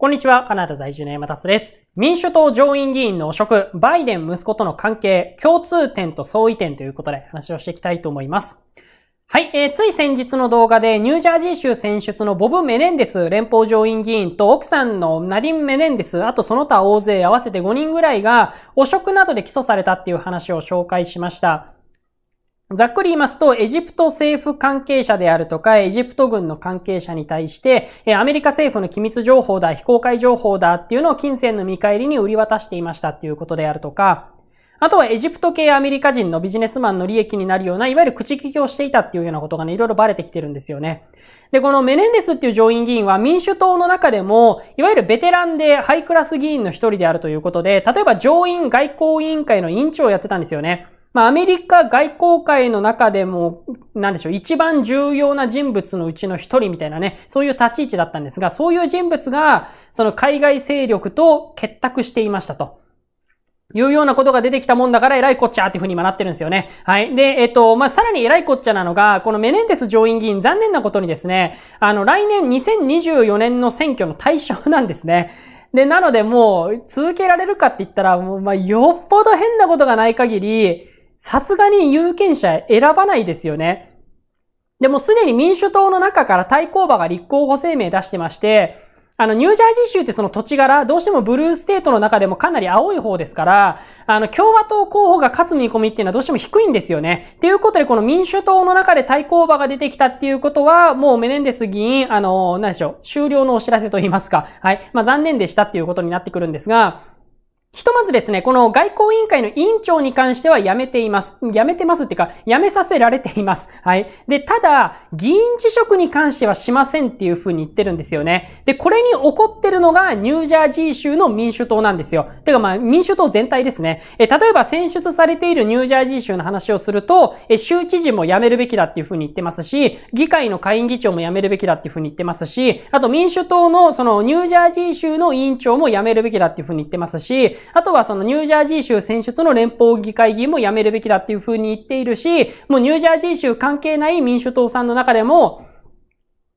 こんにちは、カナダ在住の山達です。民主党上院議員の汚職、バイデン息子との関係、共通点と相違点ということで話をしていきたいと思います。はい、えー、つい先日の動画でニュージャージー州選出のボブ・メネンデス連邦上院議員と奥さんのナディン・メネンデス、あとその他大勢合わせて5人ぐらいが汚職などで起訴されたっていう話を紹介しました。ざっくり言いますと、エジプト政府関係者であるとか、エジプト軍の関係者に対して、アメリカ政府の機密情報だ、非公開情報だっていうのを金銭の見返りに売り渡していましたっていうことであるとか、あとはエジプト系アメリカ人のビジネスマンの利益になるような、いわゆる口利きをしていたっていうようなことがね、いろいろバレてきてるんですよね。で、このメネンデスっていう上院議員は民主党の中でも、いわゆるベテランでハイクラス議員の一人であるということで、例えば上院外交委員会の委員長をやってたんですよね。まあ、アメリカ外交界の中でも、なんでしょう、一番重要な人物のうちの一人みたいなね、そういう立ち位置だったんですが、そういう人物が、その海外勢力と結託していましたと。いうようなことが出てきたもんだから、偉いこっちゃっていうふうに今なってるんですよね。はい。で、えっと、まあ、さらに偉いこっちゃなのが、このメネンデス上院議員、残念なことにですね、あの、来年2024年の選挙の対象なんですね。で、なのでもう、続けられるかって言ったら、もう、まあ、よっぽど変なことがない限り、さすがに有権者選ばないですよね。でもすでに民主党の中から対抗馬が立候補声明出してまして、あの、ニュージャージー州ってその土地柄、どうしてもブルーステートの中でもかなり青い方ですから、あの、共和党候補が勝つ見込みっていうのはどうしても低いんですよね。っていうことで、この民主党の中で対抗馬が出てきたっていうことは、もうメネンデス議員、あの、何でしょう、終了のお知らせと言いますか。はい。まあ、残念でしたっていうことになってくるんですが、ひとまずですね、この外交委員会の委員長に関しては辞めています。辞めてますっていうか、辞めさせられています。はい。で、ただ、議員辞職に関してはしませんっていう風に言ってるんですよね。で、これに怒ってるのがニュージャージー州の民主党なんですよ。てかまあ、民主党全体ですね。え、例えば選出されているニュージャージー州の話をすると、え、州知事も辞めるべきだっていう風に言ってますし、議会の下院議長も辞めるべきだっていう風に言ってますし、あと民主党のそのニュージャージー州の委員長も辞めるべきだっていう風に言ってますし、あとはそのニュージャージー州選出の連邦議会議員も辞めるべきだっていう風に言っているし、もうニュージャージー州関係ない民主党さんの中でも、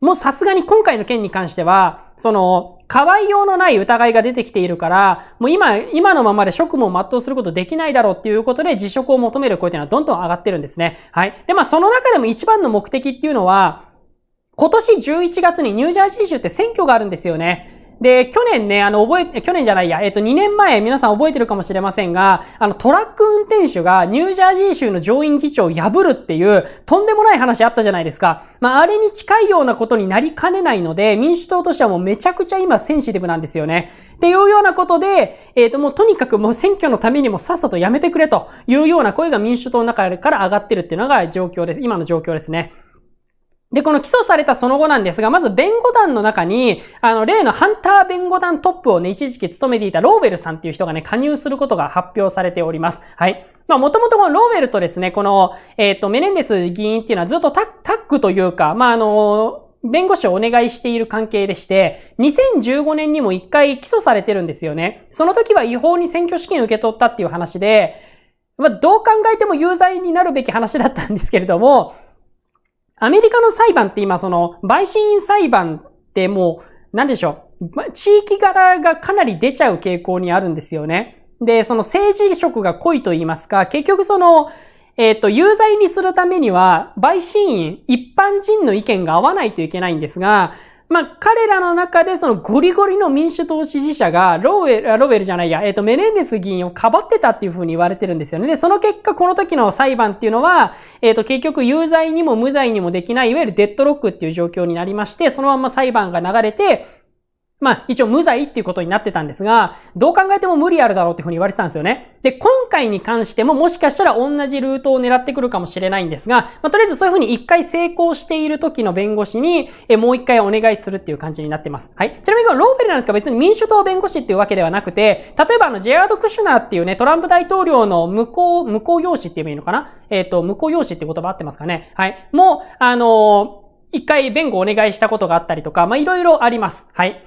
もうさすがに今回の件に関しては、その、可愛用のない疑いが出てきているから、もう今、今のままで職務を全うすることできないだろうっていうことで辞職を求める声っていうのはどんどん上がってるんですね。はい。で、まあその中でも一番の目的っていうのは、今年11月にニュージャージー州って選挙があるんですよね。で、去年ね、あの、覚え、去年じゃないや、えっ、ー、と、2年前、皆さん覚えてるかもしれませんが、あの、トラック運転手がニュージャージー州の上院議長を破るっていう、とんでもない話あったじゃないですか。まあ、あれに近いようなことになりかねないので、民主党としてはもうめちゃくちゃ今センシティブなんですよね。っていうようなことで、えっ、ー、と、もうとにかくもう選挙のためにもさっさとやめてくれというような声が民主党の中から上がってるっていうのが状況です。今の状況ですね。で、この起訴されたその後なんですが、まず弁護団の中に、あの、例のハンター弁護団トップをね、一時期務めていたローベルさんっていう人がね、加入することが発表されております。はい。まあ、もともとこのローベルとですね、この、えっ、ー、と、メネンデス議員っていうのはずっとタッグというか、まあ、あのー弁護士をお願いしている関係でして、2015年にも一回起訴されてるんですよね。その時は違法に選挙資金を受け取ったっていう話で、まあ、どう考えても有罪になるべき話だったんですけれども、アメリカの裁判って今その、陪審員裁判ってもう、なんでしょう。地域柄がかなり出ちゃう傾向にあるんですよね。で、その政治色が濃いと言いますか、結局その、えっ、ー、と、有罪にするためには、陪審員、一般人の意見が合わないといけないんですが、まあ、彼らの中でそのゴリゴリの民主党支持者がローウェル、ロベルじゃないや、えっ、ー、と、メネンデス議員をかばってたっていうふうに言われてるんですよね。で、その結果、この時の裁判っていうのは、えっ、ー、と、結局有罪にも無罪にもできない、いわゆるデッドロックっていう状況になりまして、そのまま裁判が流れて、まあ、一応無罪っていうことになってたんですが、どう考えても無理あるだろうっていうふうに言われてたんですよね。で、今回に関してももしかしたら同じルートを狙ってくるかもしれないんですが、まあ、とりあえずそういうふうに一回成功している時の弁護士に、えもう一回お願いするっていう感じになってます。はい。ちなみにこのローベルなんですが別に民主党弁護士っていうわけではなくて、例えばあの、ジェラード・クシュナーっていうね、トランプ大統領の無効、無効用紙って言えばいいのかなえっ、ー、と、無効用紙って言葉合ってますかねはい。もう、あのー、一回弁護お願いしたことがあったりとか、まあ、いろいろあります。はい。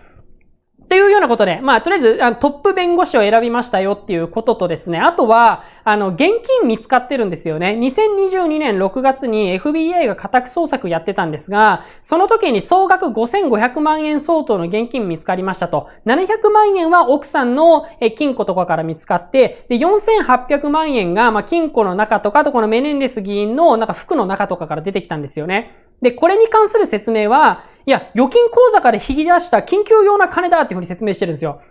っていうようなことで、まあ、とりあえず、あのトップ弁護士を選びましたよっていうこととですね、あとは、あの、現金見つかってるんですよね。2022年6月に FBI が家宅捜索やってたんですが、その時に総額5500万円相当の現金見つかりましたと。700万円は奥さんの金庫とかから見つかって、で、4800万円が、まあ、金庫の中とか、あとこのメネンレス議員の、なんか服の中とかから出てきたんですよね。で、これに関する説明は、いや、預金口座から引き出した緊急用な金だっていうふうに説明してるんですよ。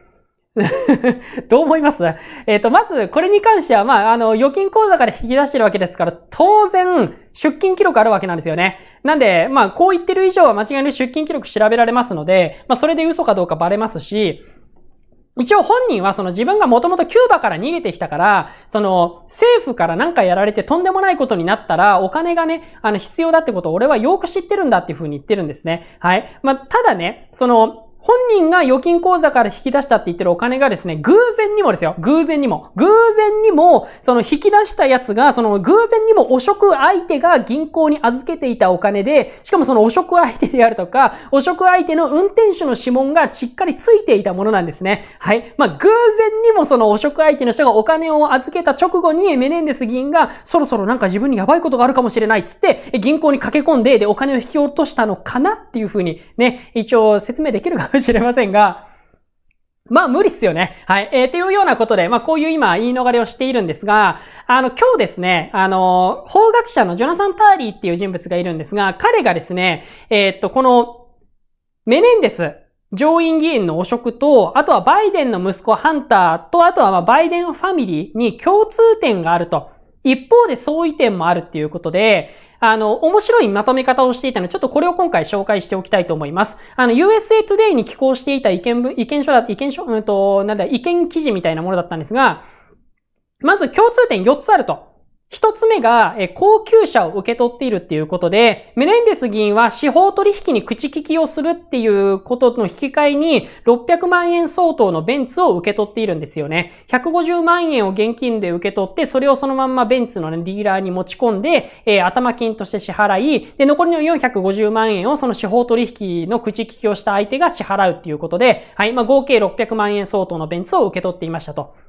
どう思いますえっ、ー、と、まず、これに関しては、まあ、あの、預金口座から引き出してるわけですから、当然、出金記録あるわけなんですよね。なんで、まあ、こう言ってる以上は間違いなく出金記録調べられますので、まあ、それで嘘かどうかバレますし、一応本人はその自分がもともとキューバから逃げてきたから、その政府からなんかやられてとんでもないことになったらお金がね、あの必要だってことを俺はよく知ってるんだっていうふうに言ってるんですね。はい。まあ、ただね、その本人が預金口座から引き出したって言ってるお金がですね、偶然にもですよ。偶然にも。偶然にも、その引き出したやつが、その偶然にも汚職相手が銀行に預けていたお金で、しかもその汚職相手であるとか、汚職相手の運転手の指紋がしっかりついていたものなんですね。はい。まあ、偶然にもその汚職相手の人がお金を預けた直後に、メネンデス議員が、そろそろなんか自分にやばいことがあるかもしれないっつって、銀行に駆け込んで、で、お金を引き落としたのかなっていうふうに、ね、一応説明できるかもしれませんが、まあ無理っすよね。はい。えー、っていうようなことで、まあこういう今言い逃れをしているんですが、あの今日ですね、あの、法学者のジョナサン・ターリーっていう人物がいるんですが、彼がですね、えー、っと、この、メネンデス上院議員の汚職と、あとはバイデンの息子ハンターと、あとはまバイデンファミリーに共通点があると。一方で相違点もあるっていうことで、あの、面白いまとめ方をしていたので、ちょっとこれを今回紹介しておきたいと思います。あの、USA Today に寄稿していた意見文、意見書だ、意見書、うんと、なんだ、意見記事みたいなものだったんですが、まず共通点4つあると。一つ目が、高級車を受け取っているっていうことで、メレンデス議員は司法取引に口利きをするっていうことの引き換えに、600万円相当のベンツを受け取っているんですよね。150万円を現金で受け取って、それをそのまんまベンツの、ディーラーに持ち込んで、えー、頭金として支払い、で、残りの450万円をその司法取引の口利きをした相手が支払うっていうことで、はい、まあ、合計600万円相当のベンツを受け取っていましたと。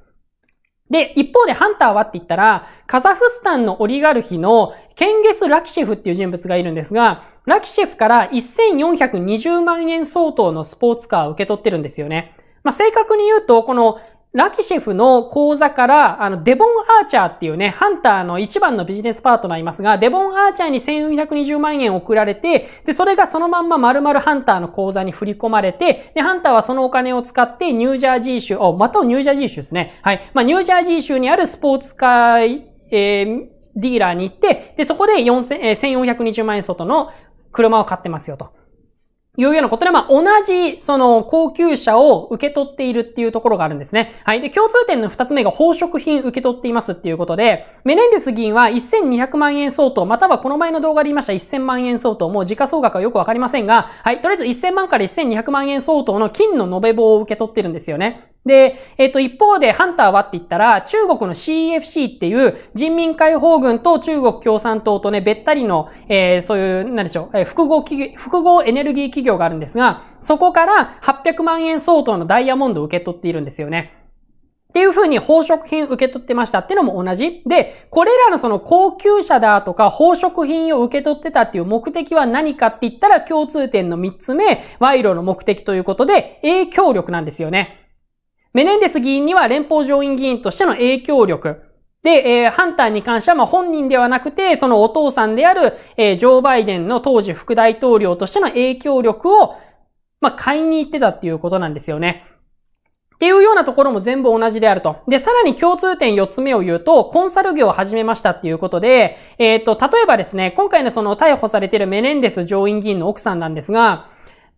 で、一方でハンターはって言ったら、カザフスタンのオリガルヒのケンゲス・ラキシェフっていう人物がいるんですが、ラキシェフから1420万円相当のスポーツカーを受け取ってるんですよね。まあ、正確に言うと、このラキシェフの講座から、あの、デボン・アーチャーっていうね、ハンターの一番のビジネスパートナーいますが、デボン・アーチャーに1420万円送られて、で、それがそのまんま丸々ハンターの口座に振り込まれて、で、ハンターはそのお金を使ってニュージャージー州、お、またニュージャージー州ですね。はい。まあ、ニュージャージー州にあるスポーツカー、えー、ディーラーに行って、で、そこで4 1420万円外の車を買ってますよと。いうようなことで、まあ、同じ、その、高級車を受け取っているっていうところがあるんですね。はい。で、共通点の二つ目が宝飾品受け取っていますっていうことで、メネンデス議員は1200万円相当、またはこの前の動画で言いました1000万円相当、もう時価総額はよくわかりませんが、はい。とりあえず1000万から1200万円相当の金の延べ棒を受け取ってるんですよね。で、えっ、と、一方で、ハンターはって言ったら、中国の CFC っていう人民解放軍と中国共産党とね、べったりの、えー、そういう、なんでしょう、えー、複合企業、複合エネルギー企業があるんですが、そこから800万円相当のダイヤモンドを受け取っているんですよね。っていう風に宝飾品受け取ってましたっていうのも同じ。で、これらのその高級車だとか宝飾品を受け取ってたっていう目的は何かって言ったら共通点の3つ目、賄賂の目的ということで影響力なんですよね。メネンデス議員には連邦上院議員としての影響力。で、えー、ハンターに関しては、ま本人ではなくて、そのお父さんである、えー、ジョー・バイデンの当時副大統領としての影響力を、まあ、買いに行ってたっていうことなんですよね。っていうようなところも全部同じであると。で、さらに共通点4つ目を言うと、コンサル業を始めましたっていうことで、えっ、ー、と、例えばですね、今回のその逮捕されているメネンデス上院議員の奥さんなんですが、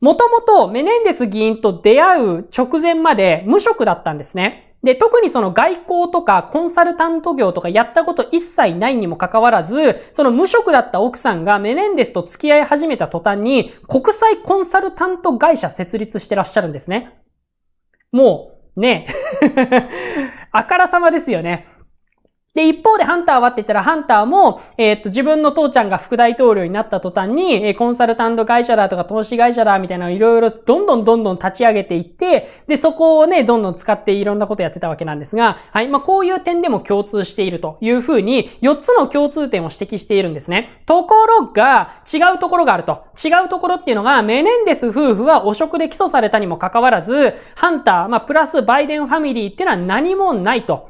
もともとメネンデス議員と出会う直前まで無職だったんですね。で、特にその外交とかコンサルタント業とかやったこと一切ないにもかかわらず、その無職だった奥さんがメネンデスと付き合い始めた途端に国際コンサルタント会社設立してらっしゃるんですね。もう、ね、あからさまですよね。で、一方でハンターはって言ったら、ハンターも、えー、っと、自分の父ちゃんが副大統領になった途端に、えー、コンサルタント会社だとか投資会社だみたいなのをいろいろどんどんどんどん立ち上げていって、で、そこをね、どんどん使っていろんなことやってたわけなんですが、はい。まあ、こういう点でも共通しているというふうに、4つの共通点を指摘しているんですね。ところが、違うところがあると。違うところっていうのが、メネンデス夫婦は汚職で起訴されたにもかかわらず、ハンター、まあ、プラスバイデンファミリーっていうのは何もないと。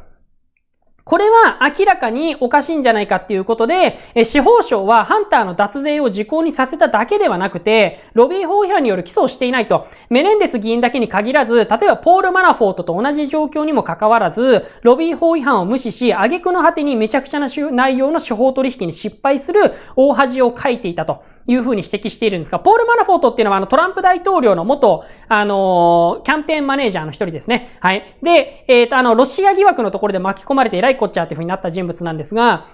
これは明らかにおかしいんじゃないかっていうことで、司法省はハンターの脱税を時効にさせただけではなくて、ロビー法違反による起訴をしていないと、メネンデス議員だけに限らず、例えばポール・マナフォートと同じ状況にもかかわらず、ロビー法違反を無視し、挙句の果てにめちゃくちゃな内容の司法取引に失敗する大恥をかいていたと。いうふうに指摘しているんですが、ポール・マナフォートっていうのはあのトランプ大統領の元、あのー、キャンペーンマネージャーの一人ですね。はい。で、えっ、ー、と、あの、ロシア疑惑のところで巻き込まれてえらいこっちゃっていうふうになった人物なんですが、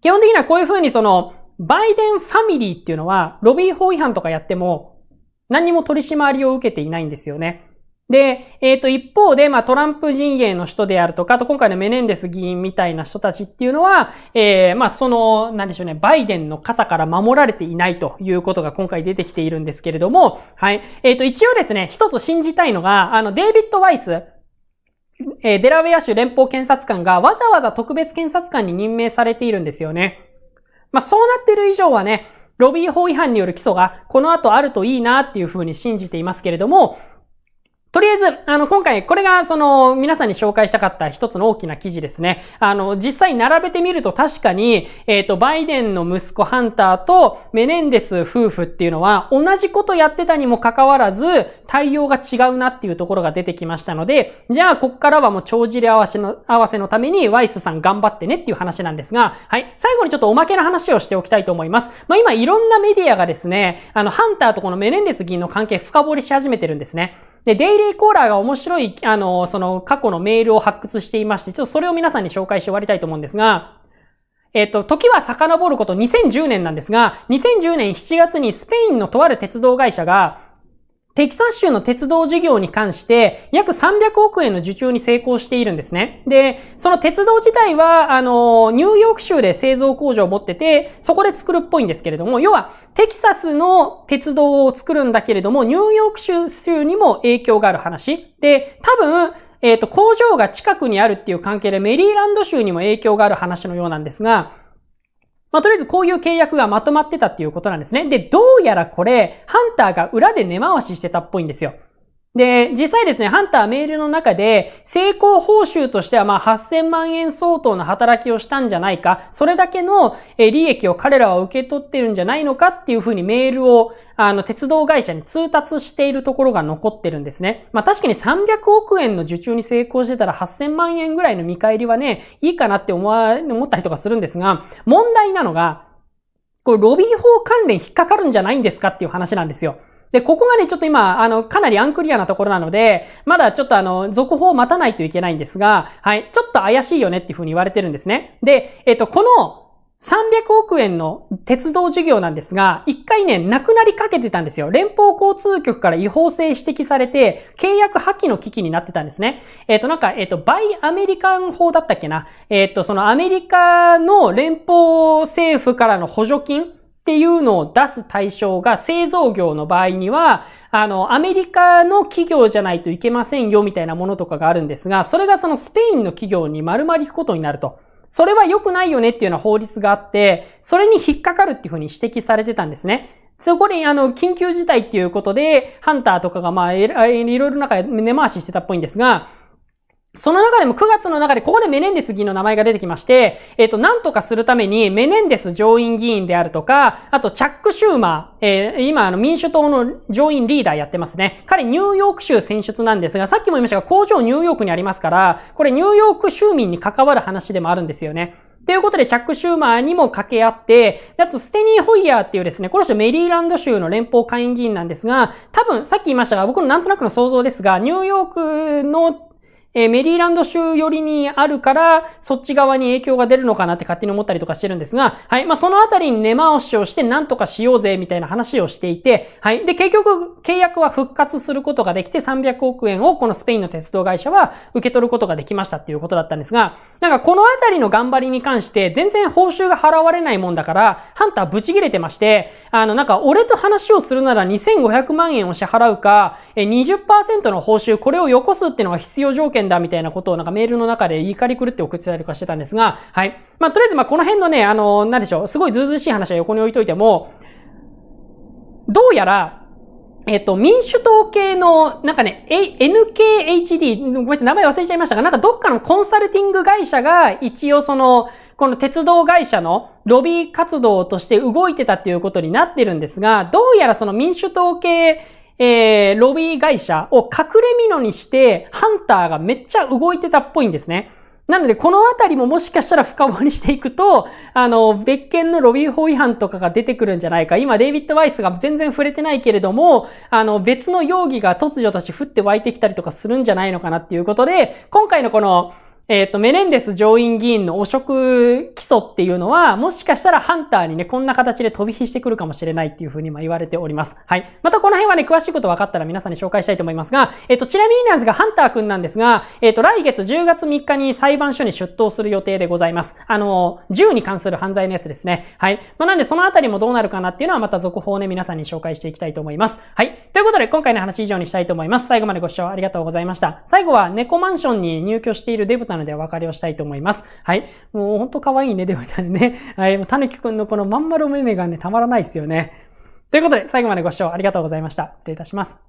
基本的にはこういうふうにその、バイデンファミリーっていうのは、ロビー法違反とかやっても、何も取り締まりを受けていないんですよね。で、えっ、ー、と、一方で、まあ、トランプ陣営の人であるとか、あと今回のメネンデス議員みたいな人たちっていうのは、えー、まあ、その、なんでしょうね、バイデンの傘から守られていないということが今回出てきているんですけれども、はい。えっ、ー、と、一応ですね、一つ信じたいのが、あの、デイビッド・ワイス、えデラウェア州連邦検察官がわざわざ特別検察官に任命されているんですよね。まあ、そうなってる以上はね、ロビー法違反による起訴がこの後あるといいなっていうふうに信じていますけれども、とりあえず、あの、今回、これが、その、皆さんに紹介したかった一つの大きな記事ですね。あの、実際並べてみると確かに、えっ、ー、と、バイデンの息子ハンターとメネンデス夫婦っていうのは、同じことやってたにもかかわらず、対応が違うなっていうところが出てきましたので、じゃあ、こっからはもう、帳尻合わせの、合わせのために、ワイスさん頑張ってねっていう話なんですが、はい。最後にちょっとおまけの話をしておきたいと思います。まあ、今、いろんなメディアがですね、あの、ハンターとこのメネンデス議員の関係深掘りし始めてるんですね。で、デイリーコーラーが面白い、あの、その過去のメールを発掘していまして、ちょっとそれを皆さんに紹介して終わりたいと思うんですが、えっと、時は遡ること2010年なんですが、2010年7月にスペインのとある鉄道会社が、テキサス州の鉄道事業に関して約300億円の受注に成功しているんですね。で、その鉄道自体は、あの、ニューヨーク州で製造工場を持ってて、そこで作るっぽいんですけれども、要は、テキサスの鉄道を作るんだけれども、ニューヨーク州にも影響がある話。で、多分、えっ、ー、と、工場が近くにあるっていう関係でメリーランド州にも影響がある話のようなんですが、まあ、とりあえずこういう契約がまとまってたっていうことなんですね。で、どうやらこれ、ハンターが裏で根回ししてたっぽいんですよ。で、実際ですね、ハンターメールの中で、成功報酬としては、まあ、8000万円相当の働きをしたんじゃないか、それだけの利益を彼らは受け取ってるんじゃないのかっていうふうにメールを、あの、鉄道会社に通達しているところが残ってるんですね。まあ、確かに300億円の受注に成功してたら、8000万円ぐらいの見返りはね、いいかなって思わ、思ったりとかするんですが、問題なのが、これ、ロビー法関連引っかかるんじゃないんですかっていう話なんですよ。で、ここがね、ちょっと今、あの、かなりアンクリアなところなので、まだちょっとあの、続報を待たないといけないんですが、はい、ちょっと怪しいよねっていうふうに言われてるんですね。で、えっと、この、300億円の鉄道事業なんですが、一回ね、なくなりかけてたんですよ。連邦交通局から違法性指摘されて、契約破棄の危機になってたんですね。えっ、ー、と、なんか、えっ、ー、と、バイアメリカン法だったっけな。えっ、ー、と、そのアメリカの連邦政府からの補助金っていうのを出す対象が製造業の場合には、あの、アメリカの企業じゃないといけませんよみたいなものとかがあるんですが、それがそのスペインの企業に丸々引くことになると。それは良くないよねっていうような法律があって、それに引っかかるっていうふうに指摘されてたんですね。そこに、あの、緊急事態っていうことで、ハンターとかが、まあ、いろいろなんか根回ししてたっぽいんですが、その中でも9月の中で、ここでメネンデス議員の名前が出てきまして、えっ、ー、と、なんとかするために、メネンデス上院議員であるとか、あと、チャック・シューマー、えー、今、あの、民主党の上院リーダーやってますね。彼、ニューヨーク州選出なんですが、さっきも言いましたが、工場ニューヨークにありますから、これ、ニューヨーク州民に関わる話でもあるんですよね。ということで、チャック・シューマーにも掛け合って、あと、ステニー・ホイヤーっていうですね、この人メリーランド州の連邦下院議員なんですが、多分、さっき言いましたが、僕のなんとなくの想像ですが、ニューヨークのえー、メリーランド州寄りにあるから、そっち側に影響が出るのかなって勝手に思ったりとかしてるんですが、はい。まあ、そのあたりに根回しをして何とかしようぜ、みたいな話をしていて、はい。で、結局、契約は復活することができて300億円をこのスペインの鉄道会社は受け取ることができましたっていうことだったんですが、なんかこのあたりの頑張りに関して全然報酬が払われないもんだから、ハンターブチ切れてまして、あの、なんか俺と話をするなら2500万円を支払うか、え20%の報酬、これをよこすっていうのが必要条件件だみたいなことをなんかメールの中で怒り狂って送ってたりとかしてたんですが、はい。まあ、とりあえずまあこの辺のね、あの、なんでしょう、すごいずうしい話は横に置いといても、どうやら、えっと、民主党系の、なんかね、NKHD、ごめんなさい、名前忘れちゃいましたが、なんかどっかのコンサルティング会社が一応その、この鉄道会社のロビー活動として動いてたっていうことになってるんですが、どうやらその民主党系えー、ロビー会社を隠れ蓑にして、ハンターがめっちゃ動いてたっぽいんですね。なので、このあたりももしかしたら深掘りしていくと、あの、別件のロビー法違反とかが出てくるんじゃないか。今、デイビッド・ワイスが全然触れてないけれども、あの、別の容疑が突如として降って湧いてきたりとかするんじゃないのかなっていうことで、今回のこの、えっ、ー、と、メレンデス上院議員の汚職基礎っていうのは、もしかしたらハンターにね、こんな形で飛び火してくるかもしれないっていうふうに言われております。はい。またこの辺はね、詳しいこと分かったら皆さんに紹介したいと思いますが、えっ、ー、と、ちなみになんですが、ハンターくんなんですが、えっ、ー、と、来月10月3日に裁判所に出頭する予定でございます。あの、銃に関する犯罪のやつですね。はい。まあ、なんでそのあたりもどうなるかなっていうのはまた続報をね、皆さんに紹介していきたいと思います。はい。ということで、今回の話以上にしたいと思います。最後までご視聴ありがとうございました。最後は、猫マンションに入居しているデブタのでお別れをしたいと思います。はい。もうほんと可愛いね、でもたね。はい。もうたぬきくんのこのまん丸お目目がね、たまらないですよね。ということで、最後までご視聴ありがとうございました。失礼いたします。